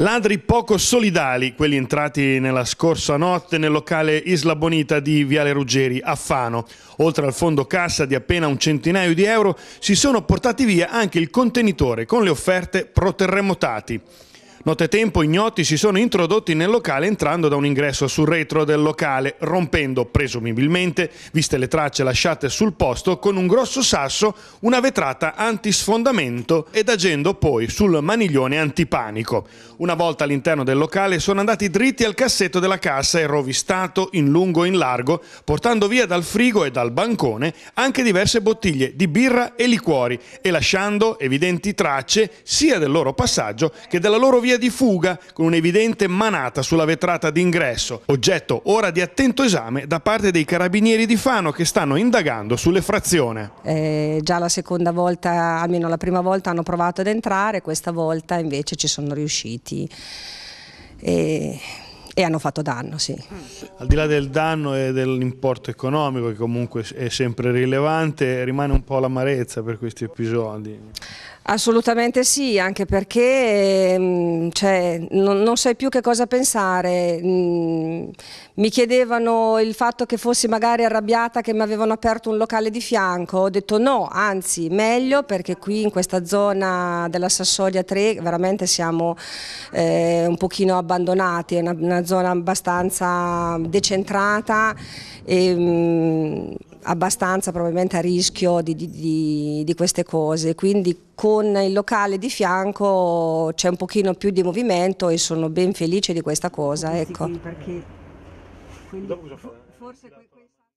Ladri poco solidali, quelli entrati nella scorsa notte nel locale Isla Bonita di Viale Ruggeri a Fano. Oltre al fondo cassa di appena un centinaio di euro, si sono portati via anche il contenitore con le offerte pro terremotati. Notetempo ignoti si sono introdotti nel locale entrando da un ingresso sul retro del locale, rompendo presumibilmente, viste le tracce lasciate sul posto, con un grosso sasso una vetrata antisfondamento ed agendo poi sul maniglione antipanico. Una volta all'interno del locale sono andati dritti al cassetto della cassa e rovistato in lungo e in largo, portando via dal frigo e dal bancone anche diverse bottiglie di birra e liquori e lasciando evidenti tracce sia del loro passaggio che della loro via di fuga con un'evidente manata sulla vetrata d'ingresso, oggetto ora di attento esame da parte dei carabinieri di Fano che stanno indagando sull'effrazione. Eh, già la seconda volta, almeno la prima volta hanno provato ad entrare, questa volta invece ci sono riusciti. E e hanno fatto danno, sì. Al di là del danno e dell'importo economico, che comunque è sempre rilevante, rimane un po' l'amarezza per questi episodi. Assolutamente sì, anche perché mm, cioè, non, non, sai più che cosa pensare. Mm, mi chiedevano il fatto che fossi magari arrabbiata che mi avevano aperto un locale di fianco, ho detto no, anzi meglio perché qui in questa zona della Sassoria 3 veramente siamo eh, un pochino abbandonati, è una, una zona abbastanza decentrata e, mm, abbastanza probabilmente a rischio di, di, di queste cose, quindi con il locale di fianco c'è un pochino più di movimento e sono ben felice di questa cosa. Ecco. Sì, perché... Quindi... Forse...